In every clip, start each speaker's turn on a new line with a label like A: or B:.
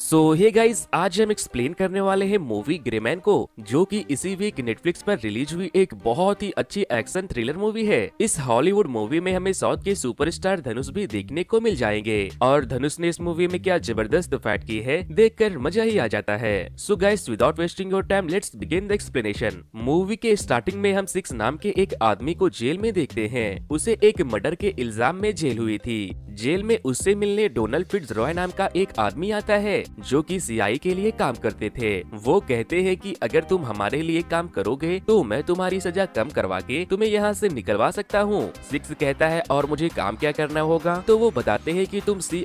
A: सो hey guys आज हम explain करने वाले हैं मूवी ग्रेमैन को जो कि इसी वीक नेटफ्लिक्स पर रिलीज हुई एक बहुत ही अच्छी एक्शन थ्रिलर मूवी है इस हॉलीवुड मूवी में हमें साउथ के सुपरस्टार धनुष भी देखने को मिल जाएंगे और धनुष ने इस मूवी में क्या जबरदस्त फैट की है देख मजा ही आ जाता है so guys without wasting your time let's begin the explanation movie के स्टार्टिंग में हम सिक्स नाम के एक आदमी को जेल में देखते हैं उसे एक मर्डर के इल्जाम में जेल हुई थी जेल में उससे मिलने डोनाल्ड फिट्स रॉय नाम का एक आदमी आता है जो कि सीआई के लिए काम करते थे वो कहते हैं कि अगर तुम हमारे लिए काम करोगे तो मैं तुम्हारी सजा कम करवा के तुम्हें यहाँ से निकलवा सकता हूँ सिक्स कहता है और मुझे काम क्या करना होगा तो वो बताते हैं कि तुम सी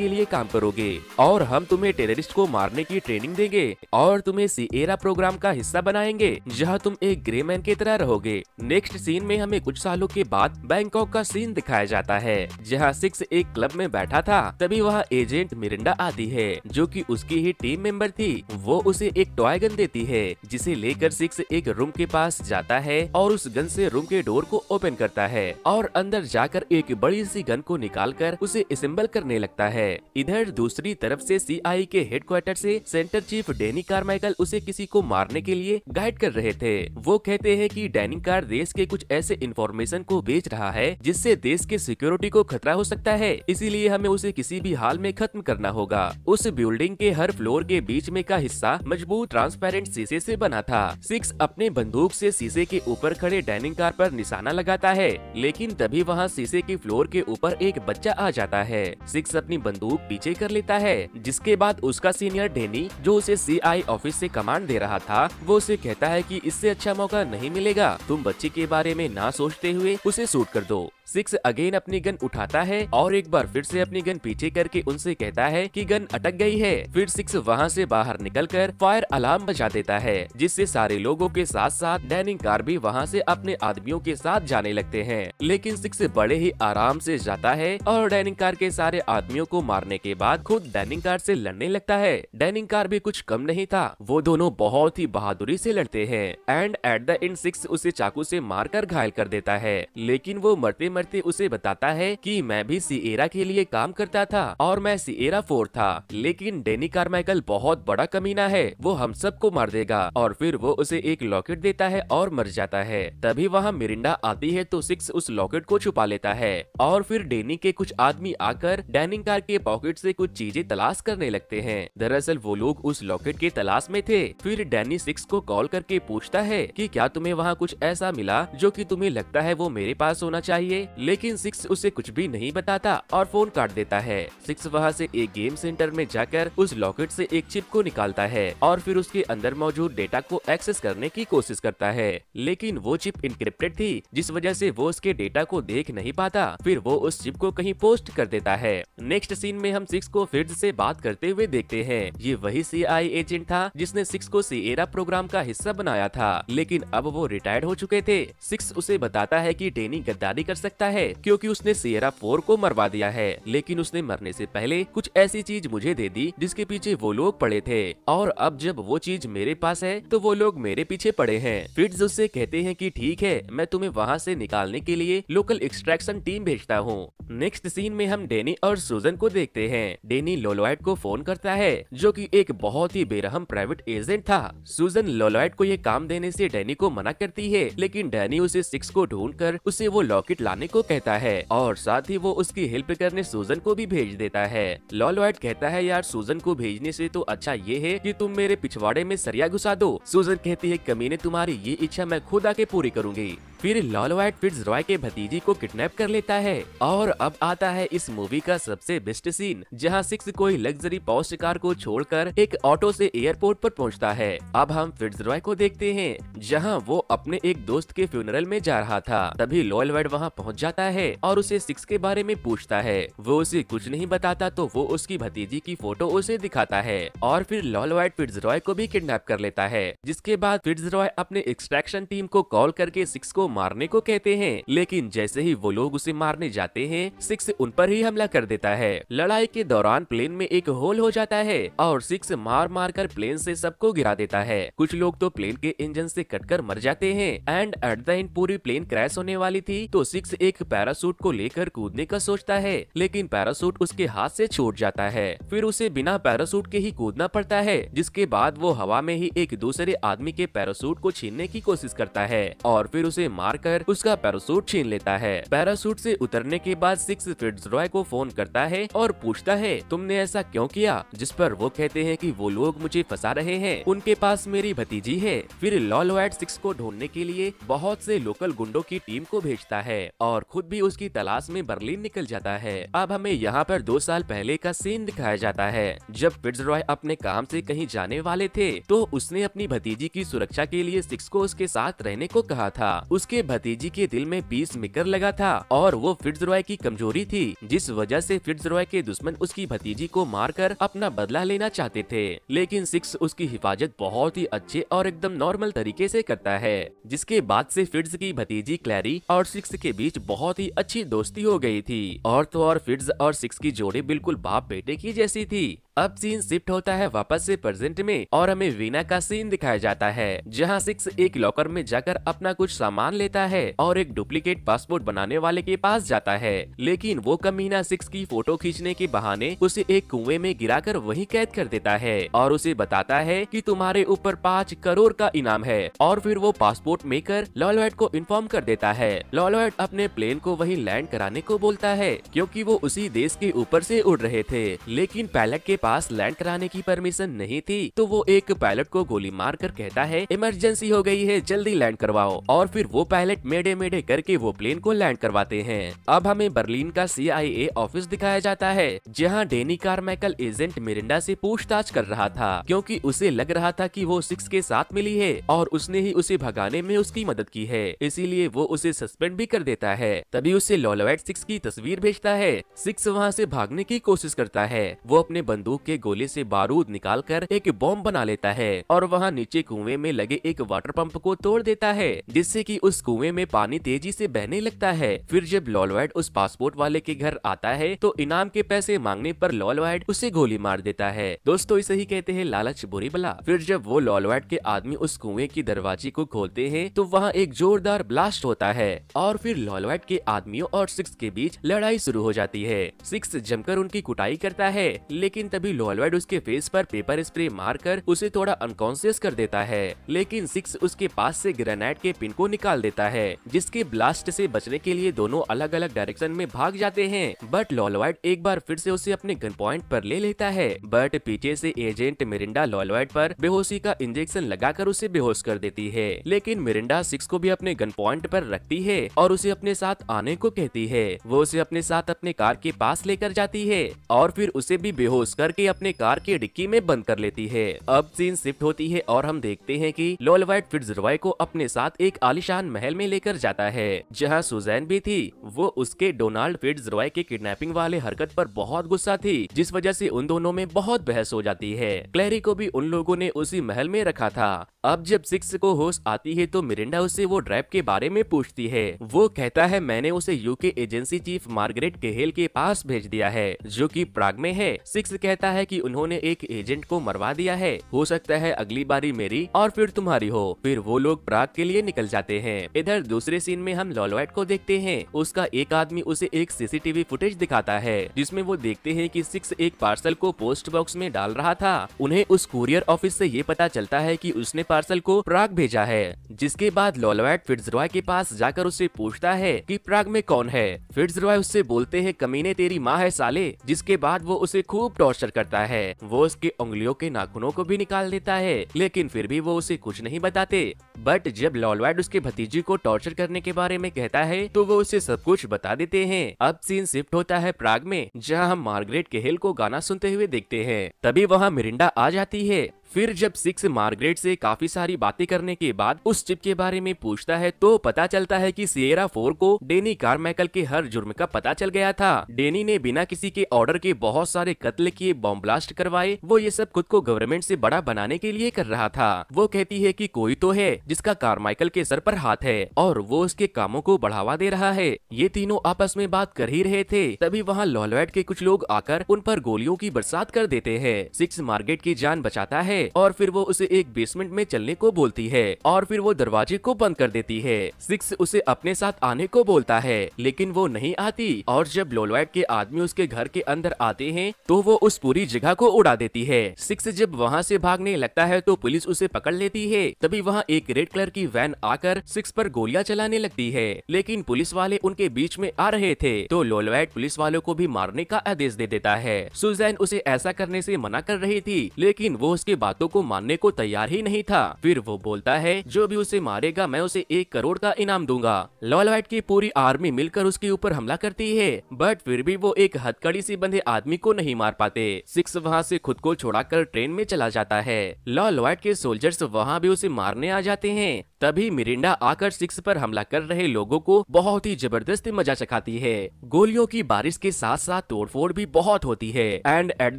A: के लिए काम करोगे और हम तुम्हें टेररिस्ट को मारने की ट्रेनिंग देंगे और तुम्हें सीएरा प्रोग्राम का हिस्सा बनाएंगे जहाँ तुम एक ग्रे मैन की तरह रहोगे नेक्स्ट सीन में हमें कुछ सालों के बाद बैंकॉक का सीन दिखाया जाता है जहाँ सिक्स एक क्लब में बैठा था तभी वहाँ एजेंट मिरिंडा आती है जो जो कि उसकी ही टीम मेंबर थी वो उसे एक टॉय गन देती है जिसे लेकर सिक्स एक रूम के पास जाता है और उस गन से रूम के डोर को ओपन करता है और अंदर जाकर एक बड़ी सी गन को निकाल कर उसे असेंबल करने लगता है इधर दूसरी तरफ से सीआई के हेडक्वार्टर से सेंटर चीफ डेनी माइकल उसे किसी को मारने के लिए गाइड कर रहे थे वो कहते हैं कि डेनी कार देश के कुछ ऐसे इन्फॉर्मेशन को बेच रहा है जिससे देश के सिक्योरिटी को खतरा हो सकता है इसीलिए हमें उसे किसी भी हाल में खत्म करना होगा उस ब्यूरो बिल्डिंग के हर फ्लोर के बीच में का हिस्सा मजबूत ट्रांसपेरेंट शीशे से बना था सिक्स अपने बंदूक से शीशे के ऊपर खड़े डाइनिंग कार पर निशाना लगाता है लेकिन तभी वहाँ शीशे के फ्लोर के ऊपर एक बच्चा आ जाता है सिक्स अपनी बंदूक पीछे कर लेता है जिसके बाद उसका सीनियर डेनी जो उसे सी ऑफिस ऐसी कमांड दे रहा था वो उसे कहता है की इससे अच्छा मौका नहीं मिलेगा तुम बच्चे के बारे में न सोचते हुए उसे सूट कर दो सिक्स अगेन अपनी गन उठाता है और एक बार फिर से अपनी गन पीछे करके उनसे कहता है कि गन अटक गई है फिर सिक्स वहां से बाहर निकलकर फायर अलार्म बजा देता है जिससे सारे लोगों के साथ साथ डैनिंग कार भी वहां से अपने आदमियों के साथ जाने लगते हैं लेकिन सिक्स बड़े ही आराम से जाता है और डैनिंग कार के सारे आदमियों को मारने के बाद खुद डैनिंग कार से लड़ने लगता है डैनिंग कार भी कुछ कम नहीं था वो दोनों बहुत ही बहादुरी से लड़ते हैं and at the end six उसे चाकू से मारकर घायल कर देता है लेकिन वो मरते मरते मरते उसे बताता है कि मैं भी सीएरा के लिए काम करता था और मैं सीएरा फोर था लेकिन डेनी कार्माइकल बहुत बड़ा कमीना है वो हम सबको मार देगा और फिर वो उसे एक लॉकेट देता है और मर जाता है तभी वहाँ मिरिंडा आती है तो सिक्स उस लॉकेट को छुपा लेता है और फिर डेनी के कुछ आदमी आकर डाइनिंग कार के पॉकेट ऐसी कुछ चीजें तलाश करने लगते है दरअसल वो लोग उस लॉकेट के तलाश में थे फिर डैनी सिक्स को कॉल करके पूछता है कि क्या तुम्हें वहाँ कुछ ऐसा मिला जो कि तुम्हें लगता है वो मेरे पास होना चाहिए लेकिन सिक्स उसे कुछ भी नहीं बताता और फोन काट देता है सिक्स वहाँ से एक गेम सेंटर में जाकर उस लॉकेट से एक चिप को निकालता है और फिर उसके अंदर मौजूद डेटा को एक्सेस करने की कोशिश करता है लेकिन वो चिप इंक्रिप्टेड थी जिस वजह से वो उसके डेटा को देख नहीं पाता फिर वो उस चिप को कहीं पोस्ट कर देता है नेक्स्ट सीन में हम सिक्स को फिर से बात करते हुए देखते हैं ये वही सी एजेंट था जिसने सिक्स को सीएरा प्रोग्राम का हिस्सा बनाया था लेकिन अब वो रिटायर्ड हो चुके थे सिक्स उसे बताता है की डेनी गद्दारी कर सकते सकता है क्योंकि उसने सियरा फोर को मरवा दिया है लेकिन उसने मरने से पहले कुछ ऐसी चीज मुझे दे दी जिसके पीछे वो लोग पड़े थे और अब जब वो चीज मेरे पास है तो वो लोग मेरे पीछे पड़े हैं फिट्स उससे कहते हैं कि ठीक है मैं तुम्हें वहाँ से निकालने के लिए लोकल एक्सट्रैक्शन टीम भेजता हूँ नेक्स्ट सीन में हम डेनी और सुजन को देखते हैं डेनी लोलोइट को फोन करता है जो कि एक बहुत ही बेरहम प्राइवेट एजेंट था सुजन लोलोइट को ये काम देने से डेनी को मना करती है लेकिन डेनी उसे सिक्स को ढूंढ कर उसे वो लॉकेट लाने जाने को कहता है और साथ ही वो उसकी हेल्प करने सूजन को भी भेज देता है लॉलॉयड कहता है यार सूजन को भेजने से तो अच्छा ये है कि तुम मेरे पिछवाड़े में सरिया घुसा दो सूजन कहती है कमीने तुम्हारी ये इच्छा मैं खुद आके पूरी करूंगी फिर लॉल वाइट फिट्स रॉय के भतीजी को किडनैप कर लेता है और अब आता है इस मूवी का सबसे बेस्ट सीन जहां सिक्स कोई लग्जरी पॉस्ट कार को छोड़कर एक ऑटो से एयरपोर्ट पर पहुंचता है अब हम फिट्स रॉय को देखते हैं जहां वो अपने एक दोस्त के फ्यूनरल में जा रहा था तभी वाइट वहाँ पहुँच जाता है और उसे सिक्स के बारे में पूछता है वो उसे कुछ नहीं बताता तो वो उसकी भतीजी की फोटो उसे दिखाता है और फिर लॉल लॉलवाइट फिट्स रॉय को भी किडनेप कर लेता है जिसके बाद फिट्स रॉय अपने एक्सट्रैक्शन टीम को कॉल करके सिक्स को मारने को कहते हैं लेकिन जैसे ही वो लोग उसे मारने जाते हैं सिक्स उन पर ही हमला कर देता है लड़ाई के दौरान प्लेन में एक होल हो जाता है और सिक्स मार मार कर प्लेन से सबको गिरा देता है कुछ लोग तो प्लेन के इंजन से कटकर मर जाते हैं एंड एट द एंड पूरी प्लेन क्रैश होने वाली थी तो सिक्स एक पैरासूट को लेकर कूदने का सोचता है लेकिन पैरासूट उसके हाथ से छूट जाता है फिर उसे बिना पैरासूट के ही कूदना पड़ता है जिसके बाद वो हवा में ही एक दूसरे आदमी के पैरासूट को छीनने की कोशिश करता है और फिर उसे मारकर उसका पैरासूट छीन लेता है पैरासूट से उतरने के बाद सिक्स फिट्स रॉय को फोन करता है और पूछता है तुमने ऐसा क्यों किया जिस पर वो कहते हैं कि वो लोग मुझे फंसा रहे हैं उनके पास मेरी भतीजी है फिर लॉलोएट सिक्स को ढूंढने के लिए बहुत से लोकल गुंडों की टीम को भेजता है और खुद भी उसकी तलाश में बर्लिन निकल जाता है अब हमें यहाँ पर दो साल पहले का सीन दिखाया जाता है जब फिट्स रॉय अपने काम से कहीं जाने वाले थे तो उसने अपनी भतीजी की सुरक्षा के लिए सिक्स को उसके साथ रहने को कहा था उसके उसके भतीजी के दिल में पीस मिकर लगा था और वो रॉय की कमजोरी थी जिस वजह ऐसी फिट्स रॉय के दुश्मन उसकी भतीजी को मार कर अपना बदला लेना चाहते थे लेकिन सिक्स उसकी हिफाजत बहुत ही अच्छे और एकदम नॉर्मल तरीके ऐसी करता है जिसके बाद ऐसी फिट्ज की भतीजी क्लैरी और सिक्स के बीच बहुत ही अच्छी दोस्ती हो गई थी और तो और फिट्ज और सिक्स की जोड़ी बिल्कुल बाप बेटे की जैसी थी अब सीन शिफ्ट होता है वापस से प्रेजेंट में और हमें वीना का सीन दिखाया जाता है जहाँ सिक्स एक लॉकर में जाकर अपना कुछ सामान लेता है और एक डुप्लीकेट पासपोर्ट बनाने वाले के पास जाता है लेकिन वो कमीना सिक्स की फोटो खींचने के बहाने उसे एक कुएं में कर वही कैद कर देता है और उसे बताता है की तुम्हारे ऊपर पाँच करोड़ का इनाम है और फिर वो पासपोर्ट मेकर लॉलवेट को इन्फॉर्म कर देता है लॉलोट अपने प्लेन को वही लैंड कराने को बोलता है क्यूँकी वो उसी देश के ऊपर ऐसी उड़ रहे थे लेकिन पायलट के पास पास लैंड कराने की परमिशन नहीं थी तो वो एक पायलट को गोली मार कर कहता है इमरजेंसी हो गई है जल्दी लैंड करवाओ और फिर वो पायलट मेडे मेडे करके वो प्लेन को लैंड करवाते हैं अब हमें बर्लिन का सीआईए ऑफिस दिखाया जाता है जहाँ डेनी कारमाइकल एजेंट मिरिंडा से पूछताछ कर रहा था क्योंकि उसे लग रहा था कि वो सिक्स के साथ मिली है और उसने ही उसे भगाने में उसकी मदद की है इसीलिए वो उसे सस्पेंड भी कर देता है तभी उसे लॉलोवेट सिक्स की तस्वीर भेजता है सिक्स वहाँ से भागने की कोशिश करता है वो अपने बंदूक बंदूक के गोले से बारूद निकाल कर एक बॉम्ब बना लेता है और वहाँ नीचे कुएं में लगे एक वाटर पंप को तोड़ देता है जिससे कि उस कुएं में पानी तेजी से बहने लगता है फिर जब लॉलवाइड उस पासपोर्ट वाले के घर आता है तो इनाम के पैसे मांगने पर लॉलवाइड उसे गोली मार देता है दोस्तों इसे ही कहते हैं लालच बुरी बला फिर जब वो लॉलवाइड के आदमी उस कुएं की दरवाजे को खोलते है तो वहाँ एक जोरदार ब्लास्ट होता है और फिर लॉलवाइड के आदमियों और सिक्स के बीच लड़ाई शुरू हो जाती है सिक्स जमकर उनकी कुटाई करता है लेकिन तभी लोहलवाइड उसके फेस पर पेपर स्प्रे मारकर उसे थोड़ा अनकॉन्सियस कर देता है लेकिन सिक्स उसके पास से ग्रेनाइट के पिन को निकाल देता है जिसके ब्लास्ट से बचने के लिए दोनों अलग अलग डायरेक्शन में भाग जाते हैं बट लॉलवाइट एक बार फिर से उसे अपने गन पॉइंट पर ले लेता है बट पीछे से एजेंट मिरिंडा लॉलवाइट पर बेहोशी का इंजेक्शन लगाकर उसे बेहोश कर देती है लेकिन मिरिंडा सिक्स को भी अपने गन पॉइंट पर रखती है और उसे अपने साथ आने को कहती है वो उसे अपने साथ अपने कार के पास लेकर जाती है और फिर उसे भी बेहोश कर करके अपने कार की डिक्की में बंद कर लेती है अब सीन शिफ्ट होती है और हम देखते हैं कि लोलवाइट फिट्जरॉय को अपने साथ एक आलिशान महल में लेकर जाता है जहाँ सुजैन भी थी वो उसके डोनाल्ड फिट्जरॉय के किडनैपिंग वाले हरकत पर बहुत गुस्सा थी जिस वजह से उन दोनों में बहुत बहस हो जाती है क्लैरी को भी उन लोगों ने उसी महल में रखा था अब जब सिक्स को होश आती है तो मिरिंडा उसे वो ड्राइव के बारे में पूछती है वो कहता है मैंने उसे UK agency chief Margaret Cahill के पास भेज दिया है जो की प्राग में है सिक्स कहता कहता है कि उन्होंने एक एजेंट को मरवा दिया है हो सकता है अगली बारी मेरी और फिर तुम्हारी हो फिर वो लोग प्राग के लिए निकल जाते हैं इधर दूसरे सीन में हम लॉलवाइट को देखते हैं उसका एक आदमी उसे एक सीसीटीवी फुटेज दिखाता है जिसमें वो देखते हैं कि सिक्स एक पार्सल को पोस्ट बॉक्स में डाल रहा था उन्हें उस कुरियर ऑफिस से ये पता चलता है कि उसने पार्सल को प्राग भेजा है जिसके बाद लॉलवाइट फिट्स के पास जाकर उससे पूछता है कि प्राग में कौन है फिट्स उससे बोलते हैं कमीने तेरी माँ है साले जिसके बाद वो उसे खूब टॉर्चर मदद करता है वो उसकी उंगलियों के नाखूनों को भी निकाल देता है लेकिन फिर भी वो उसे कुछ नहीं बताते बट जब लॉलवाइड उसके भतीजी को टॉर्चर करने के बारे में कहता है तो वो उसे सब कुछ बता देते हैं अब सीन शिफ्ट होता है प्राग में जहाँ हम मार्गरेट केहेल को गाना सुनते हुए देखते हैं तभी वहाँ मिरिंडा आ जाती है फिर जब सिक्स मार्गरेट से काफी सारी बातें करने के बाद उस चिप के बारे में पूछता है तो पता चलता है कि सियरा फोर को डेनी कारमाइकल के हर जुर्म का पता चल गया था डेनी ने बिना किसी के ऑर्डर के बहुत सारे कत्ल किए बॉम्ब ब्लास्ट करवाए वो ये सब खुद को गवर्नमेंट से बड़ा बनाने के लिए कर रहा था वो कहती है की कोई तो है जिसका कारमाइकल के सर पर हाथ है और वो उसके कामों को बढ़ावा दे रहा है ये तीनों आपस में बात कर ही रहे थे तभी वहाँ लॉलवेट के कुछ लोग आकर उन पर गोलियों की बरसात कर देते हैं सिक्स मार्गेट की जान बचाता है है और फिर वो उसे एक बेसमेंट में चलने को बोलती है और फिर वो दरवाजे को बंद कर देती है सिक्स उसे अपने साथ आने को बोलता है लेकिन वो नहीं आती और जब लोलवाइट के आदमी उसके घर के अंदर आते हैं तो वो उस पूरी जगह को उड़ा देती है सिक्स जब वहाँ से भागने लगता है तो पुलिस उसे पकड़ लेती है तभी वहाँ एक रेड कलर की वैन आकर सिक्स पर गोलियां चलाने लगती है लेकिन पुलिस वाले उनके बीच में आ रहे थे तो लोलवाइट पुलिस वालों को भी मारने का आदेश दे देता है सुजैन उसे ऐसा करने से मना कर रही थी लेकिन वो उसके बाद बातों को मानने को तैयार ही नहीं था फिर वो बोलता है जो भी उसे मारेगा मैं उसे एक करोड़ का इनाम दूंगा लॉल वाइट की पूरी आर्मी मिलकर उसके ऊपर हमला करती है बट फिर भी वो एक हथकड़ी से बंधे आदमी को नहीं मार पाते सिक्स वहाँ से खुद को छोड़ा ट्रेन में चला जाता है लॉल वाइट के सोल्जर्स वहाँ भी उसे मारने आ जाते हैं तभी मिरिंडा आकर सिक्स पर हमला कर रहे लोगों को बहुत ही जबरदस्त मजा चखाती है गोलियों की बारिश के साथ साथ तोड़फोड़ भी बहुत होती है and at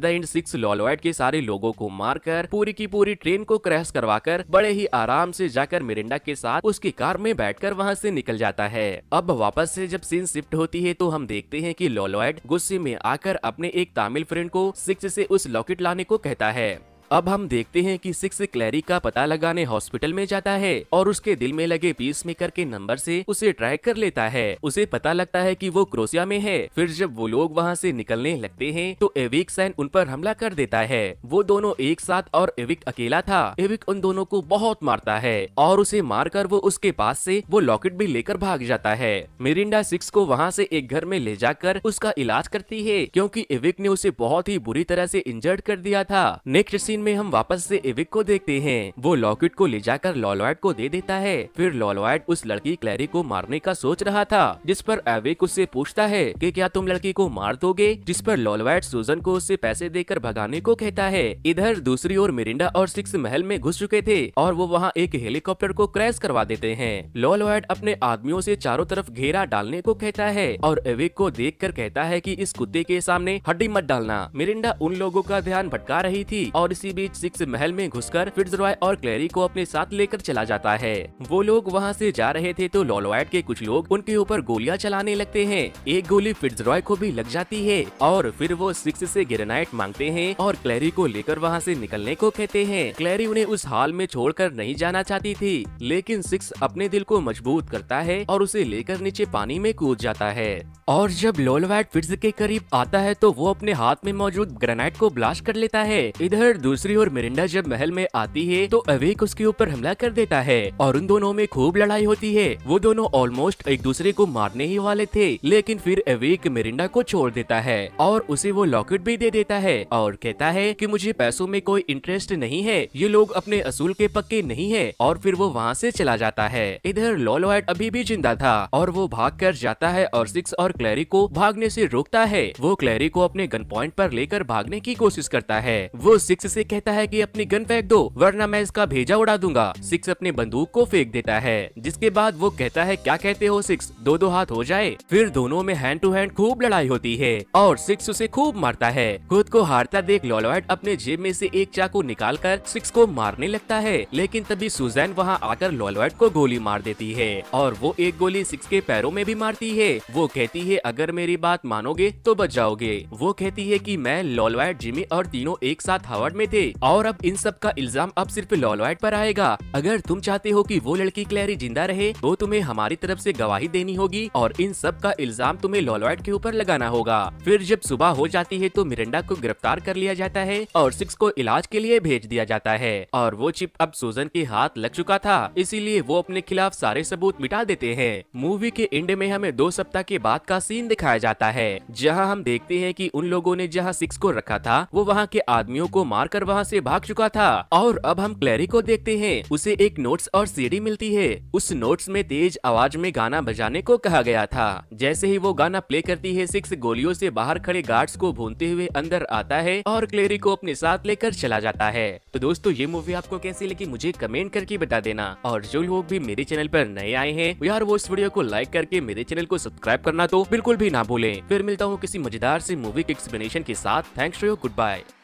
A: the end six लॉलवाइट के सारे लोगों को मारकर पूरी की पूरी ट्रेन को क्रैश करवाकर बड़े ही आराम से जाकर मिरिंडा के साथ उसकी कार में बैठकर वहाँ से निकल जाता है अब वापस से जब सीन शिफ्ट होती है तो हम देखते हैं कि लॉलॉयड गुस्से में आकर अपने एक तामिल फ्रेंड को सिक्स से उस लॉकेट लाने को कहता है अब हम देखते हैं कि सिक्स क्लैरी का पता लगाने हॉस्पिटल में जाता है और उसके दिल में लगे पीस मेकर के नंबर से उसे ट्रैक कर लेता है उसे पता लगता है कि वो क्रोसिया में है फिर जब वो लोग वहाँ से निकलने लगते हैं तो एविक सैन उन पर हमला कर देता है वो दोनों एक साथ और एविक अकेला था एविक उन दोनों को बहुत मारता है और उसे कर वो उसके पास ऐसी वो लॉकेट भी लेकर भाग जाता है मिरिंडा सिक्स को वहाँ ऐसी एक घर में ले जाकर उसका इलाज करती है क्योंकि एविक ने उसे बहुत ही बुरी तरह ऐसी इंजर्ड कर दिया था नेक्स्ट सीन में हम वापस से एविक को देखते हैं वो लॉकेट को ले जाकर लॉलवाइट को दे देता है फिर लॉलवाइट उस लड़की क्लैरी को मारने का सोच रहा था जिस पर एविक उससे पूछता है कि क्या तुम लड़की को मार दोगे जिस पर लॉलवाइट सुजन को उससे पैसे देकर भगाने को कहता है इधर दूसरी ओर मिरिंडा और सिक्स महल में घुस चुके थे और वो वहाँ एक हेलीकॉप्टर को क्रैश करवा देते हैं लॉलवाइट अपने आदमियों से चारों तरफ घेरा डालने को कहता है और एविक को देख कर कहता है की इस कुत्ते के सामने हड्डी मत डालना मिरिंडा उन लोगों का ध्यान भटका रही थी और इसी इसी बीच सिक्स महल में घुसकर फिट्जरॉय और क्लेरी को अपने साथ लेकर चला जाता है वो लोग वहाँ से जा रहे थे तो लॉलॉयट के कुछ लोग उनके ऊपर गोलियाँ चलाने लगते हैं एक गोली फिट्जरॉय को भी लग जाती है और फिर वो सिक्स से ग्रेनाइट मांगते हैं और क्लेरी को लेकर वहाँ से निकलने को कहते हैं क्लेरी उन्हें उस हाल में छोड़कर नहीं जाना चाहती थी लेकिन सिक्स अपने दिल को मजबूत करता है और उसे लेकर नीचे पानी में कूद जाता है और जब लोलवाइट फिट्स के करीब आता है तो वो अपने हाथ में मौजूद ग्रेनाइट को ब्लास्ट कर लेता है इधर दूसरे दूसरी ओर मिरिंडा जब महल में आती है तो अवेक उसके ऊपर हमला कर देता है और उन दोनों में खूब लड़ाई होती है वो दोनों ऑलमोस्ट एक दूसरे को मारने ही वाले थे लेकिन फिर अवेक मिरिंडा को छोड़ देता है और उसे वो लॉकेट भी दे देता है और कहता है की मुझे पैसों में कोई इंटरेस्ट नहीं है ये लोग अपने असूल के पक्के नहीं है और फिर वो वहाँ ऐसी चला जाता है इधर लॉलॉयट अभी भी जिंदा था और वो भाग कर जाता है और सिक्स और क्लैरी को भागने से रोकता है वो क्लैरी को अपने गन पॉइंट पर लेकर भागने की कोशिश करता है वो सिक्स से से कहता है कि अपनी गन फेंक दो वरना मैं इसका भेजा उड़ा दूंगा सिक्स अपने बंदूक को फेंक देता है जिसके बाद वो कहता है क्या कहते हो सिक्स दो दो हाथ हो जाए फिर दोनों में हैंड टू हैंड खूब लड़ाई होती है और सिक्स उसे खूब मारता है खुद को हारता देख लॉलॉयड अपने जेब में से एक चाकू निकाल कर सिक्स को मारने लगता है लेकिन तभी सुजैन वहाँ आकर लॉलॉयड को गोली मार देती है और वो एक गोली सिक्स के पैरों में भी मारती है वो कहती है अगर मेरी बात मानोगे तो बच जाओगे वो कहती है कि मैं लॉलॉयड जिमी और तीनों एक साथ हावर्ड में थे और अब इन सब का इल्जाम अब सिर्फ वाइट पर आएगा अगर तुम चाहते हो कि वो लड़की क्लैरी जिंदा रहे तो तुम्हें हमारी तरफ से गवाही देनी होगी और इन सब का इल्जाम तुम्हें वाइट के ऊपर लगाना होगा फिर जब सुबह हो जाती है तो मिरिंडा को गिरफ्तार कर लिया जाता है और सिक्स को इलाज के लिए भेज दिया जाता है और वो चिप अब सूजन के हाथ लग चुका था इसीलिए वो अपने खिलाफ सारे सबूत मिटा देते हैं मूवी के एंड में हमें दो सप्ताह के बाद का सीन दिखाया जाता है जहाँ हम देखते है की उन लोगों ने जहाँ सिक्स को रखा था वो वहाँ के आदमियों को मार कर कर वहाँ से भाग चुका था और अब हम क्लैरी को देखते हैं उसे एक नोट्स और सीडी मिलती है उस नोट्स में तेज आवाज में गाना बजाने को कहा गया था जैसे ही वो गाना प्ले करती है सिक्स गोलियों से बाहर खड़े गार्ड्स को भूनते हुए अंदर आता है और क्लेरी को अपने साथ लेकर चला जाता है तो दोस्तों ये मूवी आपको कैसी लगी मुझे कमेंट करके बता देना और जो लोग भी मेरे चैनल पर नए आए हैं तो यार वो इस वीडियो को लाइक करके मेरे चैनल को सब्सक्राइब करना तो बिल्कुल भी ना भूले फिर मिलता हूँ किसी मजेदार ऐसी मूवी के एक्सप्लेनेशन के साथ थैंक्स गुड बाय